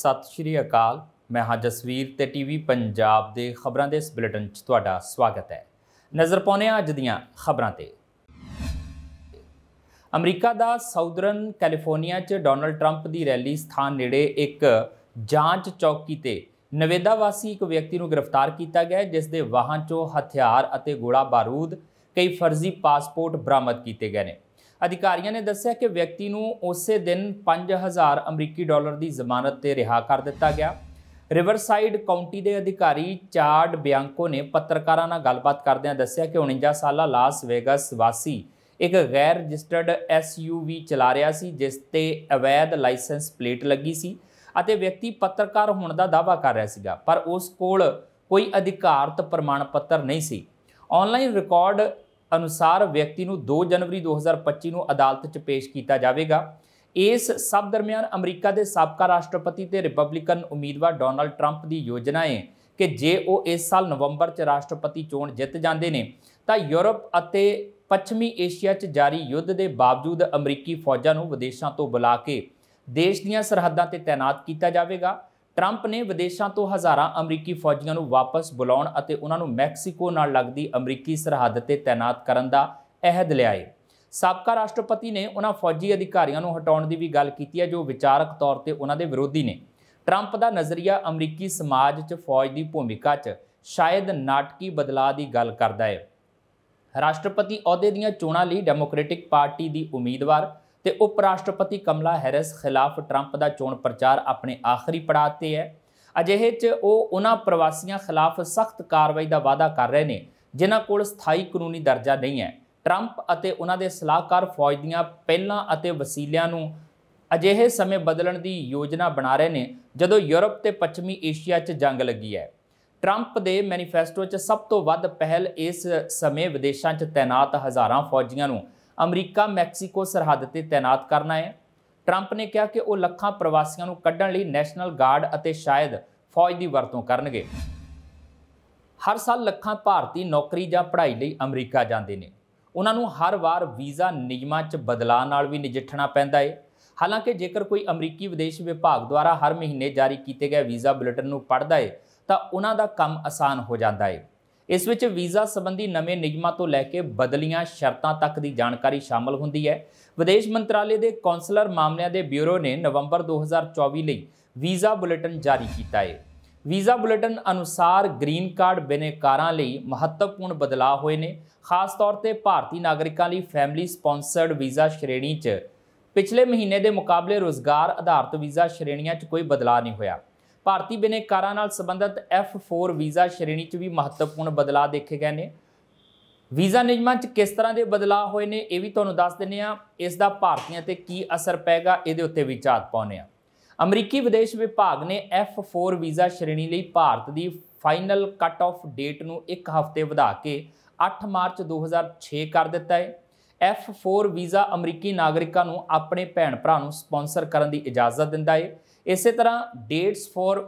ਸਤਿ ਸ਼੍ਰੀ ਅਕਾਲ ਮੈਂ ਹਾਂ ਜਸਵੀਰ ਤੇ ਟੀਵੀ ਪੰਜਾਬ ਦੇ ਖਬਰਾਂ ਦੇ ਇਸ ਬੁਲੇਟਿਨ 'ਚ ਤੁਹਾਡਾ ਸਵਾਗਤ ਹੈ ਨਜ਼ਰ ਪਾਉਨੇ ਆ ਅੱਜ ਦੀਆਂ ਖਬਰਾਂ ਤੇ ਅਮਰੀਕਾ ਦਾ ਸਾਊਦਰਨ ਕੈਲੀਫੋਰਨੀਆ 'ਚ ਡੋਨਲਡ ਟਰੰਪ ਦੀ ਰੈਲੀ ਸਥਾਨ ਨੇੜੇ ਇੱਕ ਜਾਂਚ ਚੌਕੀ ਤੇ ਨਵੇਦਾ ਵਾਸੀ ਇੱਕ ਵਿਅਕਤੀ ਨੂੰ ਗ੍ਰਿਫਤਾਰ ਕੀਤਾ ਗਿਆ ਜਿਸ ਦੇ ਵਾਹਨ 'ਚੋਂ ਹਥਿਆਰ ਅਤੇ ਗੋਲਾ ਬਾਰੂਦ ਕਈ ਫਰਜ਼ੀ ਪਾਸਪੋਰਟ ਬਰਾਮਦ ਕੀਤੇ ਗਏ ਨੇ ਅਧਿਕਾਰੀਆਂ ਨੇ ਦੱਸਿਆ ਕਿ ਵਿਅਕਤੀ ਨੂੰ ਉਸੇ ਦਿਨ 5000 ਅਮਰੀਕੀ ਡਾਲਰ ਦੀ ਜ਼ਮਾਨਤ ਤੇ ਰਿਹਾ ਕਰ ਦਿੱਤਾ ਗਿਆ ਰਿਵਰਸਾਈਡ ਕਾਉਂਟੀ ਦੇ ਅਧਿਕਾਰੀ ਚਾਰਡ ਬਿਆਂਕੋ ਨੇ ਪੱਤਰਕਾਰਾਂ ਨਾਲ ਗੱਲਬਾਤ ਕਰਦਿਆਂ ਦੱਸਿਆ ਕਿ 49 ਸਾਲਾ ਲਾਸ ਵੇਗਸ ਵਾਸੀ ਇੱਕ ਗੈਰ ਰਜਿਸਟਰਡ SUV ਚਲਾ ਰਿਹਾ ਸੀ ਜਿਸ ਤੇ ਅਵੈਧ ਲਾਇਸੈਂਸ ਪਲੇਟ ਲੱਗੀ ਸੀ ਅਤੇ ਵਿਅਕਤੀ ਪੱਤਰਕਾਰ ਹੋਣ ਦਾ ਦਾਅਵਾ ਕਰ ਰਿਹਾ ਸੀਗਾ ਪਰ ਉਸ ਕੋਲ ਕੋਈ ਅਧਿਕਾਰਤ ਪ੍ਰਮਾਣ ਪੱਤਰ ਨਹੀਂ ਸੀ ਆਨਲਾਈਨ ਰਿਕਾਰਡ ਅਨੁਸਾਰ ਵਿਅਕਤੀ ਨੂੰ 2 ਜਨਵਰੀ 2025 ਨੂੰ ਅਦਾਲਤ 'ਚ ਪੇਸ਼ ਕੀਤਾ ਜਾਵੇਗਾ ਇਸ ਸਭ ਦਰਮਿਆਨ ਅਮਰੀਕਾ ਦੇ ਸਾਬਕਾ ਰਾਸ਼ਟਰਪਤੀ ਤੇ ਰਿਪਬਲਿਕਨ ਉਮੀਦਵਾਰ ਡੋਨਲਡ ਟਰੰਪ ਦੀ ਯੋਜਨਾ ਹੈ ਕਿ ਜੇ ਉਹ ਇਸ ਸਾਲ ਨਵੰਬਰ 'ਚ ਰਾਸ਼ਟਰਪਤੀ ਚੋਣ ਜਿੱਤ ਜਾਂਦੇ ਨੇ ਤਾਂ ਯੂਰਪ ਅਤੇ ਪੱਛਮੀ ਏਸ਼ੀਆ 'ਚ ਜਾਰੀ ਯੁੱਧ ਦੇ ਬਾਵਜੂਦ ਅਮਰੀਕੀ ਫੌਜਾਂ ਨੂੰ ਵਿਦੇਸ਼ਾਂ ਤੋਂ ਬੁਲਾ ਕੇ ਦੇਸ਼ ਦੀਆਂ ਸਰਹੱਦਾਂ ਤੇ ਤਾਇਨਾਤ ਕੀਤਾ ਜਾਵੇਗਾ ਟਰੰਪ ਨੇ ਵਿਦੇਸ਼ਾਂ ਤੋਂ ਹਜ਼ਾਰਾਂ ਅਮਰੀਕੀ ਫੌਜੀਆਂ ਨੂੰ ਵਾਪਸ ਬੁਲਾਉਣ ਅਤੇ ਉਹਨਾਂ ਨੂੰ ਮੈਕਸੀਕੋ ਨਾਲ ਲੱਗਦੀ ਅਮਰੀਕੀ ਸਰਹੱਦ ਤੇ ਤਾਇਨਾਤ ਕਰਨ ਦਾ ਅਹਿਦ ਲਿਆ ਹੈ ਸਾਬਕਾ ਰਾਸ਼ਟਰਪਤੀ ਨੇ ਉਹਨਾਂ ਫੌਜੀ ਅਧਿਕਾਰੀਆਂ ਨੂੰ ਹਟਾਉਣ ਦੀ ਵੀ ਗੱਲ ਕੀਤੀ ਹੈ ਜੋ ਵਿਚਾਰਕ ਤੌਰ ਤੇ ਉਹਨਾਂ ਦੇ ਵਿਰੋਧੀ ਨੇ ਟਰੰਪ ਦਾ ਨਜ਼ਰੀਆ ਅਮਰੀਕੀ ਸਮਾਜ 'ਚ ਫੌਜ ਦੀ ਭੂਮਿਕਾ 'ਚ ਸ਼ਾਇਦ ਨਾਟਕੀ ਬਦਲਾਅ ਦੀ ਗੱਲ ਕਰਦਾ ਹੈ ਰਾਸ਼ਟਰਪਤੀ ਅਹੁਦੇ ਦੀਆਂ ਚੋਣਾਂ ਲਈ ਡੈਮੋਕ੍ਰੈਟਿਕ ਪਾਰਟੀ ਦੀ ਉਮੀਦਵਾਰ ਤੇ ਉਪ ਰਾਸ਼ਟਰਪਤੀ ਕਮਲਾ ਹੈਰਿਸ ਖਿਲਾਫ ਟਰੰਪ ਦਾ ਚੋਣ ਪ੍ਰਚਾਰ ਆਪਣੇ ਆਖਰੀ ਪੜਾਅ ਤੇ ਹੈ ਅਜਿਹੇ 'ਚ ਉਹ ਉਹਨਾਂ ਪ੍ਰਵਾਸੀਆਂ ਖਿਲਾਫ ਸਖਤ ਕਾਰਵਾਈ ਦਾ ਵਾਅਦਾ ਕਰ ਰਹੇ ਨੇ ਜਿਨ੍ਹਾਂ ਕੋਲ ਸਥਾਈ ਕਾਨੂੰਨੀ ਦਰਜਾ ਨਹੀਂ ਹੈ ਟਰੰਪ ਅਤੇ ਉਹਨਾਂ ਦੇ ਸਲਾਹਕਾਰ ਫੌਜ ਦੀਆਂ ਪਹਿਲਾਂ ਅਤੇ ਵਸੀਲਿਆਂ ਨੂੰ ਅਜਿਹੇ ਸਮੇਂ ਬਦਲਣ ਦੀ ਯੋਜਨਾ ਬਣਾ ਰਹੇ ਨੇ ਜਦੋਂ ਯੂਰਪ ਤੇ ਪੱਛਮੀ ਏਸ਼ੀਆ 'ਚ ਜੰਗ ਲੱਗੀ ਹੈ ਟਰੰਪ ਦੇ ਮੈਨੀਫੈਸਟੋ 'ਚ ਸਭ ਤੋਂ ਵੱਧ ਪਹਿਲ ਇਸ ਸਮੇਂ ਵਿਦੇਸ਼ਾਂ 'ਚ ਤਾਇਨਾਤ ਹਜ਼ਾਰਾਂ ਫੌਜੀਆਂ ਨੂੰ ਅਮਰੀਕਾ ਮੈਕਸੀਕੋ ਸਰਹੱਦ ਤੇ ਤਾਇਨਾਤ ਕਰਨਾ ਹੈ ਟਰੰਪ ਨੇ ਕਿਹਾ ਕਿ ਉਹ ਲੱਖਾਂ ਪ੍ਰਵਾਸੀਆਂ ਨੂੰ ਕੱਢਣ ਲਈ ਨੈਸ਼ਨਲ ਗਾਰਡ ਅਤੇ ਸ਼ਾਇਦ ਫੌਜ ਦੀ ਵਰਤੋਂ ਕਰਨਗੇ ਹਰ ਸਾਲ ਲੱਖਾਂ ਭਾਰਤੀ ਨੌਕਰੀ ਜਾਂ ਪੜ੍ਹਾਈ ਲਈ ਅਮਰੀਕਾ ਜਾਂਦੇ ਨੇ ਉਹਨਾਂ ਨੂੰ ਹਰ ਵਾਰ ਵੀਜ਼ਾ ਨਿਯਮਾਂ 'ਚ ਬਦਲਾਅ ਨਾਲ ਵੀ ਨਜਿੱਠਣਾ ਪੈਂਦਾ ਹੈ ਹਾਲਾਂਕਿ ਜੇਕਰ ਕੋਈ ਅਮਰੀਕੀ ਵਿਦੇਸ਼ ਵਿਭਾਗ ਦੁਆਰਾ ਹਰ ਮਹੀਨੇ ਜਾਰੀ ਕੀਤੇ ਗਏ ਵੀਜ਼ਾ ਬੁਲੇਟਿਨ ਨੂੰ ਪੜ੍ਹਦਾ ਹੈ ਤਾਂ ਉਹਨਾਂ ਦਾ ਕੰਮ ਆਸਾਨ ਹੋ ਜਾਂਦਾ ਹੈ ਇਸ ਵਿੱਚ ਵੀਜ਼ਾ ਸੰਬੰਧੀ ਨਵੇਂ ਨਿਯਮਾਂ ਤੋਂ ਲੈ ਕੇ ਬਦਲੀਆਂ ਸ਼ਰਤਾਂ ਤੱਕ ਦੀ ਜਾਣਕਾਰੀ ਸ਼ਾਮਲ ਹੁੰਦੀ ਹੈ ਵਿਦੇਸ਼ ਮੰਤਰਾਲੇ ਦੇ ਕੌਂਸਲਰ ਮਾਮਲਿਆਂ ਦੇ ਬਿਊਰੋ ਨੇ ਨਵੰਬਰ 2024 ਲਈ ਵੀਜ਼ਾ ਬੁਲੇਟਿਨ ਜਾਰੀ ਕੀਤਾ ਹੈ ਵੀਜ਼ਾ ਬੁਲੇਟਿਨ ਅਨੁਸਾਰ ਗ੍ਰੀਨ ਕਾਰਡ ਬਿਨੇਕਾਰਾਂ ਲਈ ਮਹੱਤਵਪੂਰਨ ਬਦਲਾਅ ਹੋਏ ਨੇ ਖਾਸ ਤੌਰ ਤੇ ਭਾਰਤੀ ਨਾਗਰਿਕਾਂ ਲਈ ਫੈਮਿਲੀ ਸਪਾਂਸਰਡ ਵੀਜ਼ਾ ਸ਼੍ਰੇਣੀ 'ਚ ਪਿਛਲੇ ਮਹੀਨੇ ਦੇ ਮੁਕਾਬਲੇ ਰੋਜ਼ਗਾਰ ਆਧਾਰਿਤ ਵੀਜ਼ਾ ਸ਼੍ਰੇਣੀਆਂ 'ਚ ਕੋਈ ਬਦਲਾਅ ਨਹੀਂ ਹੋਇਆ ਭਾਰਤੀ ਬਿਨੇਕਾਰਾਂ ਨਾਲ ਸੰਬੰਧਿਤ F4 ਵੀਜ਼ਾ ਸ਼੍ਰੇਣੀ 'ਚ ਵੀ ਮਹੱਤਵਪੂਰਨ ਬਦਲਾਅ ਦੇਖੇ ਗਏ ਨੇ ਵੀਜ਼ਾ ਨਿਯਮਾਂ 'ਚ ਕਿਸ ਤਰ੍ਹਾਂ ਦੇ ਬਦਲਾਅ ਹੋਏ ਨੇ ਇਹ ਵੀ ਤੁਹਾਨੂੰ ਦੱਸ ਦਿੰਨੇ ਆ ਇਸ ਦਾ ਭਾਰਤੀਆਂ ਤੇ ਕੀ ਅਸਰ ਪੈਗਾ ਇਹਦੇ ਉੱਤੇ ਵੀ ਝਾਤ ਪਾਉਨੇ ਆ ਅਮਰੀਕੀ ਵਿਦੇਸ਼ ਵਿਭਾਗ ਨੇ F4 ਵੀਜ਼ਾ ਸ਼੍ਰੇਣੀ ਲਈ ਭਾਰਤ ਦੀ ਫਾਈਨਲ ਕੱਟ ਆਫ ਡੇਟ ਨੂੰ ਇੱਕ ਹਫ਼ਤੇ ਵਧਾ ਕੇ 8 ਮਾਰਚ 2006 ਕਰ ਦਿੱਤਾ ਹੈ F4 ਵੀਜ਼ਾ ਅਮਰੀਕੀ ਨਾਗਰਿਕਾਂ ਨੂੰ ਆਪਣੇ ਭੈਣ ਭਰਾ ਨੂੰ ਸਪਾਂਸਰ ਕਰਨ ਦੀ ਇਜਾਜ਼ਤ ਦਿੰਦਾ ਹੈ ਇਸੇ ਤਰ੍ਹਾਂ ਡੇਟਸ ਫॉर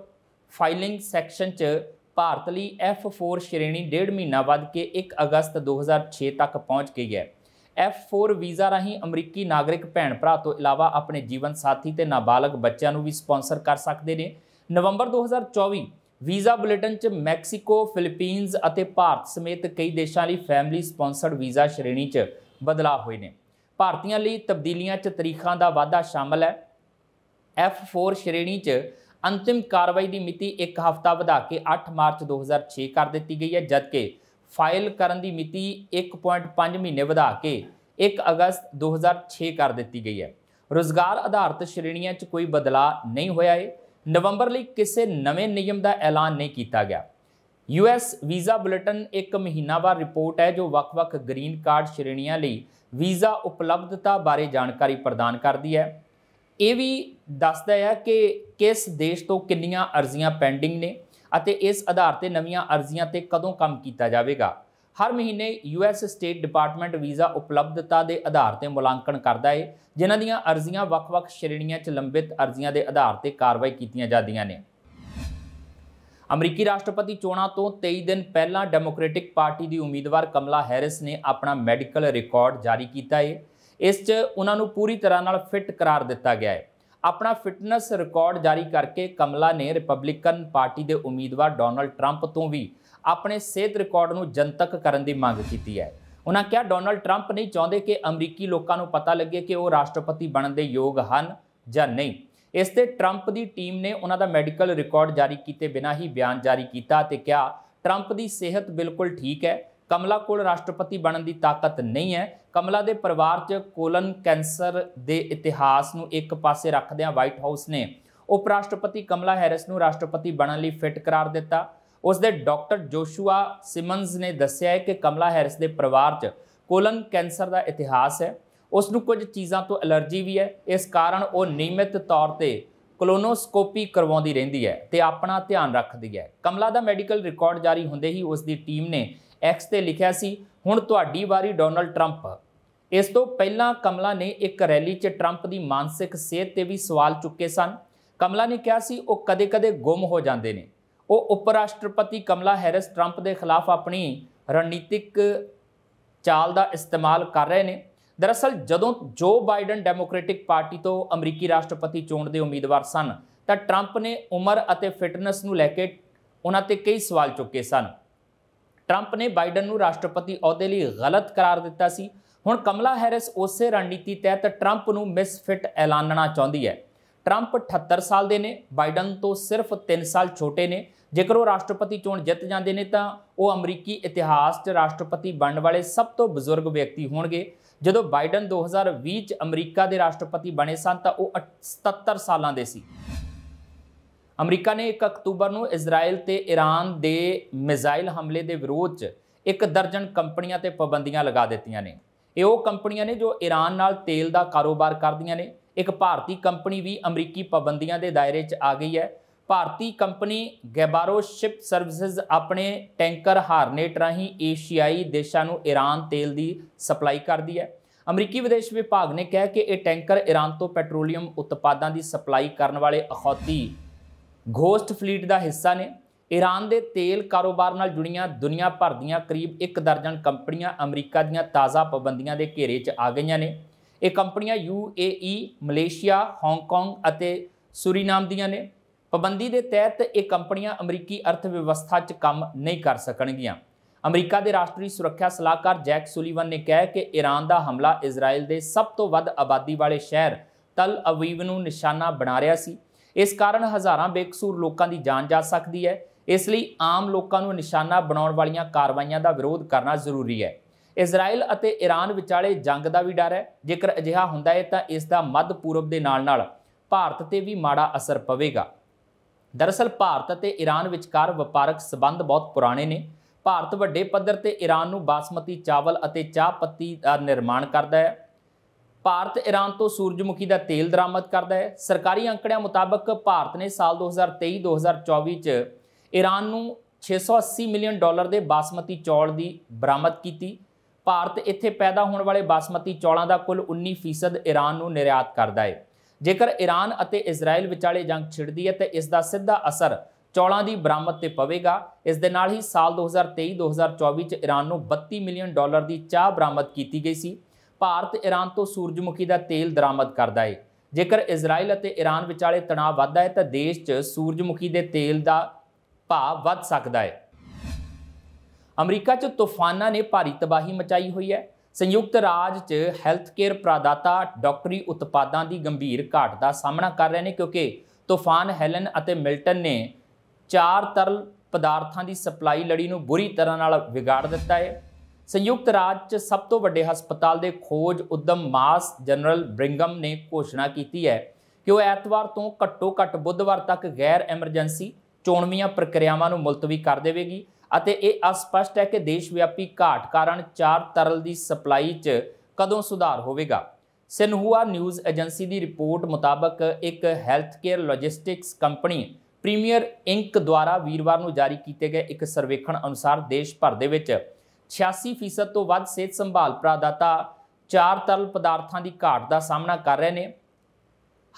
ਫਾਈਲਿੰਗ ਸੈਕਸ਼ਨ 'ਚ ਭਾਰਤ ਲਈ F4 ਸ਼੍ਰੇਣੀ ਡੇਢ ਮਹੀਨਾ ਵੱਧ ਕੇ 1 ਅਗਸਤ 2006 ਤੱਕ ਪਹੁੰਚ ਗਈ ਹੈ F4 ਵੀਜ਼ਾ ਰਾਹੀਂ ਅਮਰੀਕੀ ਨਾਗਰਿਕ ਭੈਣ ਭਰਾ ਤੋਂ ਇਲਾਵਾ ਆਪਣੇ ਜੀਵਨ ਸਾਥੀ ਤੇ ਨਾਬਾਲਗ ਬੱਚਿਆਂ ਨੂੰ ਵੀ ਸਪਾਂਸਰ ਕਰ ਸਕਦੇ ਨੇ ਨਵੰਬਰ 2024 ਵੀਜ਼ਾ ਬੁਲੇਟਿਨ 'ਚ ਮੈਕਸੀਕੋ ਫਿਲੀਪੀਨਸ ਅਤੇ ਭਾਰਤ ਸਮੇਤ ਕਈ ਦੇਸ਼ਾਂ ਲਈ ਫੈਮਿਲੀ ਸਪਾਂਸਰਡ ਵੀਜ਼ਾ ਸ਼੍ਰੇਣੀ 'ਚ ਬਦਲਾਅ ਹੋਏ ਨੇ ਭਾਰਤੀਆਂ ਲਈ ਤਬਦੀਲੀਆਂ 'ਚ ਤਰੀਕਾਂ ਦਾ ਵਾਧਾ ਸ਼ਾਮਲ ਹੈ F4 ਸ਼੍ਰੇਣੀ 'ਚ ਅੰਤਿਮ ਕਾਰਵਾਈ ਦੀ ਮਿਤੀ 1 ਹਫ਼ਤਾ ਵਧਾ ਕੇ 8 ਮਾਰਚ 2006 ਕਰ ਦਿੱਤੀ ਗਈ ਹੈ ਜਦਕਿ ਫਾਈਲ ਕਰਨ ਦੀ ਮਿਤੀ 1.5 ਮਹੀਨੇ ਵਧਾ ਕੇ 1 ਅਗਸਤ 2006 ਕਰ ਦਿੱਤੀ ਗਈ ਹੈ ਰੋਜ਼ਗਾਰ ਆਧਾਰਿਤ ਸ਼੍ਰੇਣੀਆਂ 'ਚ ਕੋਈ ਬਦਲਾਅ ਨਹੀਂ ਹੋਇਆ ਹੈ ਨਵੰਬਰ ਲਈ ਕਿਸੇ ਨਵੇਂ ਨਿਯਮ ਦਾ ਐਲਾਨ ਨਹੀਂ ਕੀਤਾ ਗਿਆ ਯੂਐਸ ਵੀਜ਼ਾ ਬੁਲੇਟਿਨ ਇੱਕ ਮਹੀਨਾਵਾਰ ਰਿਪੋਰਟ ਹੈ ਜੋ ਵੱਖ-ਵੱਖ ਗ੍ਰੀਨ ਕਾਰਡ ਸ਼੍ਰੇਣੀਆਂ ਲਈ ਵੀਜ਼ਾ ਉਪਲਬਧਤਾ ਬਾਰੇ ਜਾਣਕਾਰੀ ਪ੍ਰਦਾਨ ਕਰਦੀ ਹੈ ਇਹ ਵੀ ਦੱਸਦਾ ਹੈ ਕਿ ਕਿਸ ਦੇਸ਼ ਤੋਂ ਕਿੰਨੀਆਂ ਅਰਜ਼ੀਆਂ ਪੈਂਡਿੰਗ ਨੇ ਅਤੇ ਇਸ ਆਧਾਰ ਤੇ ਨਵੀਆਂ ਅਰਜ਼ੀਆਂ ਤੇ ਕਦੋਂ ਕੰਮ ਕੀਤਾ ਜਾਵੇਗਾ ਹਰ ਮਹੀਨੇ ਯੂਐਸ ਸਟੇਟ ਡਿਪਾਰਟਮੈਂਟ ਵੀਜ਼ਾ ਉਪਲਬਧਤਾ ਦੇ ਆਧਾਰ ਤੇ ਮੁਲਾਂਕਣ ਕਰਦਾ ਹੈ ਜਿਨ੍ਹਾਂ ਦੀਆਂ ਅਰਜ਼ੀਆਂ ਵੱਖ-ਵੱਖ ਸ਼੍ਰੇਣੀਆਂ 'ਚ ਲੰਬਿਤ ਅਰਜ਼ੀਆਂ ਦੇ ਆਧਾਰ ਤੇ ਕਾਰਵਾਈ ਕੀਤੀਆਂ ਜਾਂਦੀਆਂ ਨੇ ਅਮਰੀਕੀ ਰਾਸ਼ਟਰਪਤੀ ਚੋਣਾਂ ਤੋਂ 23 ਦਿਨ ਪਹਿਲਾਂ ਡੈਮੋਕ੍ਰੈਟਿਕ ਪਾਰਟੀ ਦੀ ਉਮੀਦਵਾਰ ਕਮਲਾ ਹੈਰਿਸ ਨੇ ਆਪਣਾ ਮੈਡੀਕਲ ਰਿਕਾਰਡ ਜਾਰੀ ਕੀਤਾ ਹੈ ਇਸ 'ਚ ਉਹਨਾਂ ਨੂੰ ਪੂਰੀ ਤਰ੍ਹਾਂ ਨਾਲ ਫਿੱਟ ਕਰਾਰ ਦਿੱਤਾ ਗਿਆ ਹੈ ਆਪਣਾ ਫਿਟਨੈਸ ਰਿਕਾਰਡ ਜਾਰੀ ਕਰਕੇ ਕਮਲਾ ਨੇ ਰਿਪਬਲਿਕਨ ਪਾਰਟੀ ਦੇ ਉਮੀਦਵਾਰ ਡੋਨਲਡ ਟਰੰਪ ਤੋਂ ਵੀ ਆਪਣੇ ਸਿਹਤ ਰਿਕਾਰਡ ਨੂੰ ਜਨਤਕ ਕਰਨ ਦੀ ਮੰਗ ਕੀਤੀ ਹੈ ਉਹਨਾਂ ਕਿਹਾ ਡੋਨਲਡ ਟਰੰਪ ਨਹੀਂ ਚਾਹੁੰਦੇ ਕਿ ਅਮਰੀਕੀ ਲੋਕਾਂ ਨੂੰ ਪਤਾ ਲੱਗੇ ਕਿ ਉਹ ਰਾਸ਼ਟਰਪਤੀ ਬਣਨ ਦੇ ਯੋਗ ਹਨ ਜਾਂ ਨਹੀਂ ਇਸ ਤੇ ਟਰੰਪ ਦੀ ਟੀਮ ਨੇ ਉਹਨਾਂ ਦਾ ਮੈਡੀਕਲ ਰਿਕਾਰਡ ਜਾਰੀ ਕੀਤੇ ਬਿਨਾਂ ਹੀ ਬਿਆਨ ਜਾਰੀ ਕੀਤਾ ਤੇ ਕਿਹਾ ਟਰੰਪ ਦੀ ਸਿਹਤ ਬਿਲਕੁਲ ਠੀਕ ਹੈ ਕਮਲਾ ਕੋਲ ਰਾਸ਼ਟਰਪਤੀ ਬਣਨ ਦੀ ਤਾਕਤ ਨਹੀਂ ਹੈ ਕਮਲਾ ਦੇ ਪਰਿਵਾਰ 'ਚ ਕੋਲਨ ਕੈਂਸਰ ਦੇ ਇਤਿਹਾਸ ਨੂੰ ਇੱਕ ਪਾਸੇ ਰੱਖਦਿਆਂ ਵਾਈਟ ਹਾਊਸ ਨੇ ਉਪ ਰਾਸ਼ਟਰਪਤੀ ਕਮਲਾ ਹੈਰਿਸ ਨੂੰ ਰਾਸ਼ਟਰਪਤੀ ਬਣਨ ਲਈ ਫਿੱਟ ਕਰਾਰ ਦਿੱਤਾ ਉਸ ਦੇ ਡਾਕਟਰ ਜੋਸ਼ੂਆ ਸਿਮਨਸ ਨੇ ਦੱਸਿਆ ਹੈ ਕਿ ਕਮਲਾ ਹੈਰਿਸ ਦੇ ਪਰਿਵਾਰ 'ਚ ਕੋਲਨ ਕੈਂਸਰ ਦਾ ਇਤਿਹਾਸ ਹੈ ਉਸ ਨੂੰ ਕੁਝ ਚੀਜ਼ਾਂ ਤੋਂ ਅਲਰਜੀ ਵੀ ਹੈ ਇਸ ਕਾਰਨ ਉਹ ਨਿਯਮਿਤ ਤੌਰ ਤੇ ਕਲੋਨੋਸਕੋਪੀ ਕਰਵਾਉਂਦੀ ਰਹਿੰਦੀ ਹੈ ਤੇ ਆਪਣਾ ਧਿਆਨ ਰੱਖਦੀ ਹੈ ਕਮਲਾ ਦਾ ਮੈਡੀਕਲ ਰਿਕਾਰਡ ਜਾਰੀ ਹੁੰਦੇ ਹੀ ਉਸ ਦੀ ਟੀਮ ਨੇ ਐਕਸ ਤੇ ਲਿਖਿਆ ਸੀ ਹੁਣ ਤੁਹਾਡੀ ਵਾਰੀ ਡੋਨਲਡ ਟਰੰਪ ਇਸ ਤੋਂ ਪਹਿਲਾਂ ਕਮਲਾ ਨੇ ਇੱਕ ਰੈਲੀ 'ਚ ਟਰੰਪ ਦੀ ਮਾਨਸਿਕ ਸਿਹਤ ਤੇ ਵੀ ਸਵਾਲ ਚੁੱਕੇ ਸਨ ਕਮਲਾ ਨੇ ਕਿਹਾ ਸੀ ਉਹ ਕਦੇ-ਕਦੇ ਗੁੰਮ ਹੋ ਜਾਂਦੇ ਨੇ ਉਹ ਉਪ ਰਾਸ਼ਟਰਪਤੀ ਕਮਲਾ ਹੈਰਿਸ ਟਰੰਪ ਦੇ ਖਿਲਾਫ ਆਪਣੀ ਰਣਨੀਤਿਕ ਚਾਲ ਦਾ ਇਸਤੇਮਾਲ ਕਰ ਰਹੇ ਨੇ ਦਰਅਸਲ ਜਦੋਂ ਜੋ ਬਾਈਡਨ ਡੈਮੋਕ੍ਰੈਟਿਕ ਪਾਰਟੀ ਤੋਂ ਅਮਰੀਕੀ ਰਾਸ਼ਟਰਪਤੀ ਚੋਣ ਦੇ ਉਮੀਦਵਾਰ ਸਨ ਤਾਂ ਟਰੰਪ ਨੇ ਉਮਰ ਅਤੇ ਫਿਟਨੈਸ ਨੂੰ ਲੈ ਕੇ ਉਹਨਾਂ ਤੇ ਕਈ ਸਵਾਲ ਚੁੱਕੇ ਸਨ ਟਰੰਪ ਨੇ ਬਾਈਡਨ ਨੂੰ ਰਾਸ਼ਟਰਪਤੀ ਅਹੁਦੇ ਲਈ ਗਲਤ ਕਰਾਰ ਦਿੱਤਾ ਸੀ ਹੁਣ ਕਮਲਾ ਹੈਰਿਸ ਉਸੇ ਰਣਨੀਤੀ ਤਹਿਤ ਟਰੰਪ ਨੂੰ ਮਿਸਫਿਟ ਐਲਾਨਣਾ ਚਾਹੁੰਦੀ ਹੈ ਟਰੰਪ 78 ਸਾਲ ਦੇ ਨੇ ਬਾਈਡਨ ਤੋਂ ਸਿਰਫ 3 ਸਾਲ ਛੋਟੇ ਨੇ ਜੇਕਰ ਉਹ ਰਾਸ਼ਟਰਪਤੀ ਚੋਣ ਜਿੱਤ ਜਾਂਦੇ ਨੇ ਤਾਂ ਉਹ ਅਮਰੀਕੀ ਇਤਿਹਾਸ 'ਚ ਰਾਸ਼ਟਰਪਤੀ ਬਣਨ ਵਾਲੇ ਸਭ ਤੋਂ ਬਜ਼ੁਰਗ ਵਿਅਕਤੀ ਹੋਣਗੇ ਜਦੋਂ ਬਾਈਡਨ 2020 'ਚ ਅਮਰੀਕਾ ਦੇ ਰਾਸ਼ਟਰਪਤੀ ਬਣੇ ਸਨ ਤਾਂ ਉਹ 77 ਸਾਲਾਂ ਦੇ ਸੀ ਅਮਰੀਕਾ ਨੇ 1 ਅਕਤੂਬਰ ਨੂੰ ਇਜ਼ਰਾਈਲ ਤੇ ਈਰਾਨ ਦੇ ਮਿਜ਼ਾਈਲ ਹਮਲੇ ਦੇ ਵਿਰੋਧ 'ਚ ਇੱਕ ਦਰਜਨ ਕੰਪਨੀਆਂ ਤੇ ਪਾਬੰਦੀਆਂ ਲਗਾ ਦਿੱਤੀਆਂ ਨੇ ਇਹ ਉਹ ਕੰਪਨੀਆਂ ਨੇ ਜੋ ਈਰਾਨ ਨਾਲ ਤੇਲ ਦਾ ਕਾਰੋਬਾਰ ਕਰਦੀਆਂ ਨੇ ਇੱਕ ਭਾਰਤੀ ਕੰਪਨੀ ਵੀ ਅਮਰੀਕੀ ਪਾਬੰਦੀਆਂ ਦੇ ਦਾਇਰੇ 'ਚ ਆ ਗਈ ਹੈ ਭਾਰਤੀ ਕੰਪਨੀ ਗੈਬਾਰੋ ਸ਼ਿਪ ਸਰਵਿਸਿਜ਼ ਆਪਣੇ ਟੈਂਕਰ ਹਾਰਨੇਟ ਰਾਹੀਂ ਏਸ਼ੀਆਈ ਦੇਸ਼ਾਂ ਨੂੰ ਈਰਾਨ ਤੇਲ ਦੀ ਸਪਲਾਈ ਕਰਦੀ ਹੈ ਅਮਰੀਕੀ ਵਿਦੇਸ਼ ਵਿਭਾਗ ਨੇ ਕਿਹਾ ਕਿ ਇਹ ਟੈਂਕਰ ਈਰਾਨ ਤੋਂ ਪੈਟਰੋਲੀਅਮ ਉਤਪਾਦਾਂ ਦੀ ਸਪਲਾਈ ਕਰਨ ਵਾਲੇ ਅਖੌਤੀ ਗੋਸਟ ਫਲੀਟ ਦਾ ਹਿੱਸਾ ਨੇ ਈਰਾਨ ਦੇ ਤੇਲ ਕਾਰੋਬਾਰ ਨਾਲ ਜੁੜੀਆਂ ਦੁਨੀਆ ਭਰ ਦੀਆਂ ਕਰੀਬ 1 ਦਰਜਨ ਕੰਪਨੀਆਂ ਅਮਰੀਕਾ ਦੀਆਂ ਤਾਜ਼ਾ ਪਾਬੰਦੀਆਂ ਦੇ ਘੇਰੇ 'ਚ ਆ ਗਈਆਂ ਨੇ ਇਹ ਕੰਪਨੀਆਂ UAE, ਮਲੇਸ਼ੀਆ, ਹਾਂਗਕਾਂਗ ਅਤੇ ਸੁਰੀਨਾਮ ਦੀਆਂ ਨੇ ਪਾਬੰਦੀ ਦੇ ਤਹਿਤ ਇਹ ਕੰਪਨੀਆਂ ਅਮਰੀਕੀ ਅਰਥ ਵਿਵਸਥਾ 'ਚ ਕੰਮ ਨਹੀਂ ਕਰ ਸਕਣਗੀਆਂ ਅਮਰੀਕਾ ਦੇ ਰਾਸ਼ਟਰੀ ਸੁਰੱਖਿਆ ਸਲਾਹਕਾਰ ਜੈਕ ਸੁਲੀਵਨ ਨੇ ਕਿਹਾ ਕਿ ਈਰਾਨ ਦਾ ਹਮਲਾ ਇਜ਼ਰਾਈਲ ਦੇ ਸਭ ਤੋਂ ਵੱਧ ਆਬਾਦੀ ਵਾਲੇ ਸ਼ਹਿਰ ਤਲ ਅਵੀਵ ਨੂੰ ਨਿਸ਼ਾਨਾ ਬਣਾ ਰਿਹਾ ਸੀ ਇਸ ਕਾਰਨ ਹਜ਼ਾਰਾਂ ਬੇਕਸੂਰ ਲੋਕਾਂ ਦੀ ਜਾਨ ਜਾ ਸਕਦੀ ਹੈ ਇਸ ਲਈ ਆਮ ਲੋਕਾਂ ਨੂੰ ਨਿਸ਼ਾਨਾ ਬਣਾਉਣ ਵਾਲੀਆਂ ਕਾਰਵਾਈਆਂ ਦਾ ਵਿਰੋਧ ਕਰਨਾ ਜ਼ਰੂਰੀ ਹੈ ਇਜ਼ਰਾਈਲ ਅਤੇ ਈਰਾਨ ਵਿਚਾਲੇ ਜੰਗ ਦਾ ਵੀ ਡਰ ਹੈ ਜੇਕਰ ਅਜਿਹਾ ਹੁੰਦਾ ਹੈ ਤਾਂ ਇਸ ਦਾ ਮੱਧ ਪੂਰਬ ਦੇ ਨਾਲ-ਨਾਲ ਭਾਰਤ ਤੇ ਵੀ ਮਾੜਾ ਅਸਰ ਪਵੇਗਾ ਦਰਅਸਲ ਭਾਰਤ ਅਤੇ ਈਰਾਨ ਵਿਚਕਾਰ ਵਪਾਰਕ ਸਬੰਧ ਬਹੁਤ ਪੁਰਾਣੇ ਨੇ ਭਾਰਤ ਵੱਡੇ ਪੱਧਰ ਤੇ ਈਰਾਨ ਨੂੰ ਬਾਸਮਤੀ ਚਾਵਲ ਅਤੇ ਚਾਹ ਪੱਤੀ ਦਾ ਨਿਰਮਾਣ ਕਰਦਾ ਹੈ ਭਾਰਤ ਈਰਾਨ ਤੋਂ ਸੂਰਜਮੁਖੀ ਦਾ ਤੇਲ ਦਰਾਮਦ ਕਰਦਾ ਹੈ ਸਰਕਾਰੀ ਅੰਕੜਿਆਂ ਮੁਤਾਬਕ ਭਾਰਤ ਨੇ ਸਾਲ 2023-2024 ਚ ਈਰਾਨ ਨੂੰ 680 ਮਿਲੀਅਨ ਡਾਲਰ ਦੇ ਬਾਸਮਤੀ ਚੌਲ ਦੀ ਬਰਾਮਦ ਕੀਤੀ ਭਾਰਤ ਇੱਥੇ ਪੈਦਾ ਹੋਣ ਵਾਲੇ ਬਾਸਮਤੀ ਚੌਲਾਂ ਦਾ ਕੁੱਲ 19% ਈਰਾਨ ਨੂੰ ਨਿਰਯਾਤ ਕਰਦਾ ਹੈ ਜੇਕਰ ਈਰਾਨ ਅਤੇ ਇਜ਼ਰਾਈਲ ਵਿਚਾਲੇ ਜੰਗ ਛਿੜਦੀ ਹੈ ਤਾਂ ਇਸ ਦਾ ਸਿੱਧਾ ਅਸਰ ਚੌਲਾਂ ਦੀ ਬਰਾਮਦ ਤੇ ਪਵੇਗਾ ਇਸ ਦੇ ਨਾਲ ਹੀ ਸਾਲ 2023-2024 ਚ ਈਰਾਨ ਨੂੰ 32 ਮਿਲੀਅਨ ਡਾਲਰ ਦੀ ਚਾਹ ਬਰਾਮਦ ਕੀਤੀ ਗਈ ਸੀ ਭਾਰਤ ਈਰਾਨ ਤੋਂ ਸੂਰਜਮੁਖੀ ਦਾ ਤੇਲ ਦਰਾਮਦ ਕਰਦਾ ਹੈ ਜੇਕਰ ਇਜ਼ਰਾਈਲ ਅਤੇ ਈਰਾਨ ਵਿਚਾਲੇ ਤਣਾਅ ਵੱਧਦਾ ਹੈ ਤਾਂ ਦੇਸ਼ 'ਚ ਸੂਰਜਮੁਖੀ ਦੇ ਤੇਲ ਦਾ ਭਾਅ ਵੱਧ ਸਕਦਾ ਹੈ ਅਮਰੀਕਾ 'ਚ ਤੂਫਾਨਾਂ ਨੇ ਭਾਰੀ ਤਬਾਹੀ ਮਚਾਈ ਹੋਈ ਹੈ ਸੰਯੁਕਤ ਰਾਜ 'ਚ ਹੈਲਥ ਕੇਅਰ ਪ੍ਰਦਾਤਾ ਡਾਕਟਰੀ ਉਤਪਾਦਾਂ ਦੀ ਗੰਭੀਰ ਘਾਟ ਦਾ ਸਾਹਮਣਾ ਕਰ ਰਹੇ ਨੇ ਕਿਉਂਕਿ ਤੂਫਾਨ ਹੈਲਨ ਅਤੇ ਮਿਲਟਨ ਨੇ ਚਾਰ ਤਰਲ ਪਦਾਰਥਾਂ ਦੀ ਸਪਲਾਈ ਲੜੀ ਨੂੰ ਬੁਰੀ ਤਰ੍ਹਾਂ ਨਾਲ ਵਿਗਾੜ ਦਿੱਤਾ ਹੈ ਸੰਯੁਕਤ ਰਾਜ 'ਚ ਸਭ ਤੋਂ ਵੱਡੇ ਹਸਪਤਾਲ ਦੇ ਖੋਜ ਉਦਮ ਮਾਸ ਜਨਰਲ ਬ੍ਰਿੰਗਮ ਨੇ ਘੋਸ਼ਣਾ ਕੀਤੀ ਹੈ ਕਿ ਉਹ ਐਤਵਾਰ ਤੋਂ ਘੱਟੋ-ਘੱਟ ਬੁੱਧਵਾਰ ਤੱਕ ਗੈਰ ਐਮਰਜੈਂਸੀ ਚੋਣਵੀਆਂ ਪ੍ਰਕਿਰਿਆਵਾਂ ਨੂੰ ਮੁਲਤਵੀ ਕਰ ਦੇਵੇਗੀ ਅਤੇ ਇਹ ਅਸਪਸ਼ਟ ਹੈ ਕਿ ਦੇਸ਼ ਵਿਆਪੀ ਘਾਟ ਕਾਰਨ ਚਾਰ ਤਰਲ ਦੀ ਸਪਲਾਈ 'ਚ ਕਦੋਂ ਸੁਧਾਰ ਹੋਵੇਗਾ ਸਿਨਹੂਆ ਨਿਊਜ਼ ਏਜੰਸੀ ਦੀ ਰਿਪੋਰਟ ਮੁਤਾਬਕ ਇੱਕ health care logistics company Premier Inc ਦੁਆਰਾ ਵੀਰਵਾਰ ਨੂੰ ਜਾਰੀ ਕੀਤੇ ਗਏ ਇੱਕ ਸਰਵੇਖਣ ਅਨੁਸਾਰ ਦੇਸ਼ ਭਰ ਦੇ ਵਿੱਚ 86% ਤੋਂ ਵੱਧ ਸਿਹਤ ਸੰਭਾਲ ਪ੍ਰਦਾਤਾ ਚਾਰ ਤਰਲ ਪਦਾਰਥਾਂ ਦੀ ਘਾਟ ਦਾ ਸਾਹਮਣਾ ਕਰ ਰਹੇ ਨੇ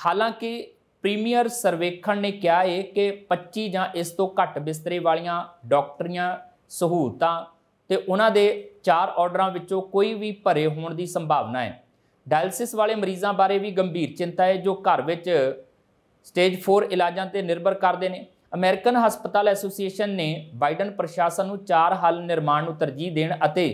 ਹਾਲਾਂਕਿ ਪ੍ਰੀਮੀਅਰ ਸਰਵੇਖਣ ਨੇ ਕਿਹਾ ਹੈ ਕਿ 25 ਜਾਂ ਇਸ ਤੋਂ ਘੱਟ ਬਿਸਤਰੇ ਵਾਲੀਆਂ ਡਾਕਟਰੀਆਂ ਸਹੂਲਤਾਂ ਤੇ ਉਹਨਾਂ ਦੇ ਚਾਰ ਆਰਡਰਾਂ ਵਿੱਚੋਂ ਕੋਈ ਵੀ ਭਰੇ ਹੋਣ ਦੀ ਸੰਭਾਵਨਾ ਹੈ ਡਾਇਲਿਸਿਸ ਵਾਲੇ ਮਰੀਜ਼ਾਂ ਬਾਰੇ ਵੀ ਗੰਭੀਰ ਚਿੰਤਾ ਹੈ ਜੋ ਘਰ ਵਿੱਚ ਸਟੇਜ 4 ਇਲਾਜਾਂ ਤੇ ਨਿਰਭਰ ਕਰਦੇ ਨੇ ਅਮਰੀਕਨ ਹਸਪਤਾਲ ਐਸੋਸੀਏਸ਼ਨ ਨੇ ਬਾਈਡਨ ਪ੍ਰਸ਼ਾਸਨ ਨੂੰ ਚਾਰ ਹੱਲ ਨਿਰਮਾਣ ਨੂੰ ਤਰਜੀਹ ਦੇਣ ਅਤੇ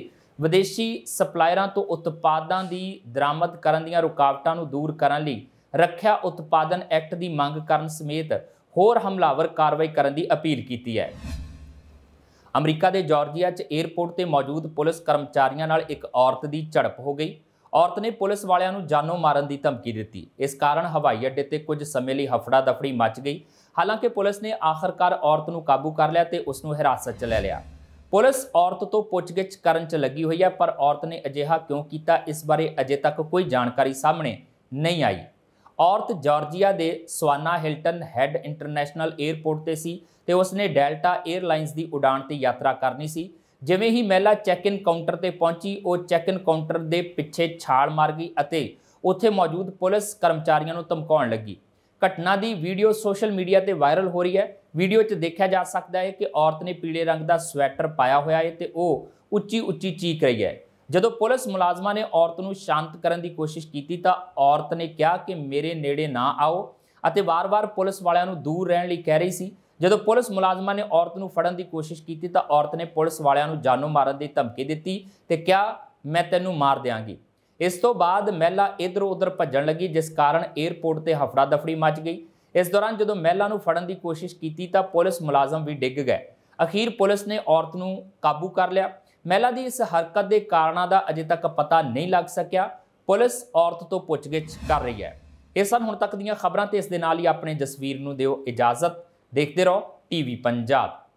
ਵਿਦੇਸ਼ੀ ਸਪਲਾਇਰਾਂ ਤੋਂ ਉਤਪਾਦਾਂ ਦੀ ਦਰਾਮਦ ਕਰਨ ਦੀਆਂ ਰੁਕਾਵਟਾਂ ਨੂੰ ਦੂਰ ਕਰਨ ਲਈ ਰੱਖਿਆ ਉਤਪਾਦਨ ਐਕਟ ਦੀ ਮੰਗ ਕਰਨ ਸਮੇਤ ਹੋਰ ਹਮਲਾਵਰ ਕਾਰਵਾਈ ਕਰਨ ਦੀ ਅਪੀਲ ਕੀਤੀ ਹੈ ਅਮਰੀਕਾ ਦੇ ਜਾਰਜੀਆ 'ਚ 에ਅਰਪੋਰਟ ਤੇ ਮੌਜੂਦ ਪੁਲਿਸ ਕਰਮਚਾਰੀਆਂ ਨਾਲ ਇੱਕ ਔਰਤ ਦੀ ਝੜਪ ਹੋ ਗਈ ਔਰਤ ਨੇ ਪੁਲਿਸ ਵਾਲਿਆਂ ਨੂੰ ਜਾਨੋਂ ਮਾਰਨ ਦੀ ਧਮਕੀ ਦਿੱਤੀ ਇਸ ਕਾਰਨ ਹਵਾਈ ਅੱਡੇ ਤੇ ਕੁਝ ਸਮੇਂ ਲਈ ਹਫੜਾ ਦਫੜੀ ਮਚ ਗਈ ਹਾਲਾਂਕਿ ਪੁਲਿਸ ਨੇ ਆਖਰਕਾਰ ਔਰਤ ਨੂੰ ਕਾਬੂ ਕਰ ਲਿਆ ਤੇ ਉਸ ਨੂੰ ਹਿਰਾਸਤ 'ਚ ਲੈ ਲਿਆ ਪੁਲਿਸ ਔਰਤ ਤੋਂ ਪੁੱਛਗਿੱਛ ਕਰਨ 'ਚ ਲੱਗੀ ਹੋਈ ਹੈ ਪਰ ਔਰਤ ਨੇ ਅਜਿਹਾ ਕਿਉਂ ਕੀਤਾ ਇਸ ਬਾਰੇ ਅਜੇ ਤੱਕ ਕੋਈ ਜਾਣਕਾਰੀ ਸਾਹਮਣੇ ਨਹੀਂ ਆਈ ਔਰਤ ਜਾਰਜੀਆ ਦੇ Savannah Hilton Head International airport ਤੇ ਸੀ ਤੇ ਉਸਨੇ ਡੈਲਟਾ 에ਅਰਲਾਈਨਸ ਦੀ ਉਡਾਣ ਤੇ ਯਾਤਰਾ ਕਰਨੀ ਸੀ ਜਿਵੇਂ ਹੀ ਮਹਿਲਾ ਚੈੱਕ ਇਨ ਕਾਊਂਟਰ ਤੇ ਪਹੁੰਚੀ ਉਹ ਚੈੱਕ ਇਨ ਕਾਊਂਟਰ ਦੇ ਪਿੱਛੇ ਛਾਲ ਮਾਰ ਗਈ ਅਤੇ ਉੱਥੇ ਮੌਜੂਦ ਪੁਲਿਸ ਕਰਮਚਾਰੀਆਂ ਨੂੰ ਧਮਕਾਉਣ ਲੱਗੀ ਘਟਨਾ ਦੀ ਵੀਡੀਓ ਸੋਸ਼ਲ ਮੀਡੀਆ ਤੇ ਵਾਇਰਲ ਹੋ ਰਹੀ ਹੈ ਵੀਡੀਓ 'ਚ ਦੇਖਿਆ ਜਾ ਸਕਦਾ ਹੈ ਕਿ ਔਰਤ ਨੇ ਪੀਲੇ ਰੰਗ ਦਾ ਸਵੈਟਰ ਪਾਇਆ ਹੋਇਆ ਹੈ ਤੇ ਉਹ ਉੱਚੀ ਉੱਚੀ ਚੀਕ ਰਹੀ ਹੈ ਜਦੋਂ ਪੁਲਿਸ ਮੁਲਾਜ਼ਮਾਂ ਨੇ ਔਰਤ ਨੂੰ ਸ਼ਾਂਤ ਕਰਨ ਦੀ ਕੋਸ਼ਿਸ਼ ਕੀਤੀ ਤਾਂ ਔਰਤ ਨੇ ਕਿਹਾ ਕਿ ਮੇਰੇ ਨੇੜੇ ਨਾ ਆਓ ਅਤੇ ਵਾਰ-ਵਾਰ ਪੁਲਿਸ ਵਾਲਿਆਂ ਨੂੰ ਦੂਰ ਰਹਿਣ ਲਈ ਕਹਿ ਰਹੀ ਸੀ ਜਦੋਂ ਪੁਲਿਸ ਮੁਲਾਜ਼ਮਾਂ ਨੇ ਔਰਤ ਨੂੰ ਫੜਨ ਦੀ ਕੋਸ਼ਿਸ਼ ਕੀਤੀ ਤਾਂ ਔਰਤ ਨੇ ਪੁਲਿਸ ਵਾਲਿਆਂ ਨੂੰ ਜਾਨੋਂ ਮਾਰਨ ਦੀ ਧਮਕੀ ਦਿੱਤੀ ਤੇ ਕਿਹਾ ਮੈਂ ਤੈਨੂੰ ਮਾਰ ਦਿਆਂਗੀ ਇਸ ਤੋਂ ਬਾਅਦ ਮਹਿਲਾ ਇਧਰ ਉਧਰ ਭੱਜਣ ਲੱਗੀ ਜਿਸ ਕਾਰਨ 에ਅਰਪੋਰਟ ਤੇ ਹਫੜਾ ਦਫੜੀ ਮਚ ਗਈ ਇਸ ਦੌਰਾਨ ਜਦੋਂ ਮਹਿਲਾ ਨੂੰ ਫੜਨ ਦੀ ਕੋਸ਼ਿਸ਼ ਕੀਤੀ ਤਾਂ ਪੁਲਿਸ ਮੁਲਾਜ਼ਮ ਵੀ ਡਿੱਗ ਗਏ ਅਖੀਰ ਪੁਲਿਸ ਨੇ ਔਰਤ ਨੂੰ ਕਾਬੂ ਕਰ ਲਿਆ ਮਹਿਲਾ ਦੀ ਇਸ ਹਰਕਤ ਦੇ ਕਾਰਨਾਂ ਦਾ ਅਜੇ ਤੱਕ ਪਤਾ ਨਹੀਂ ਲੱਗ ਸਕਿਆ ਪੁਲਿਸ ਔਰਤ ਤੋਂ ਪੁੱਛਗਿੱਛ ਕਰ ਰਹੀ ਹੈ ਇਹ ਸਨ ਹੁਣ ਤੱਕ ਦੀਆਂ ਖਬਰਾਂ ਤੇ ਇਸ ਦੇ ਨਾਲ ਹੀ ਆਪਣੇ ਜਸਵੀਰ ਨੂੰ ਦਿਓ ਇਜਾਜ਼ਤ देखते रहो टीवी पंजाब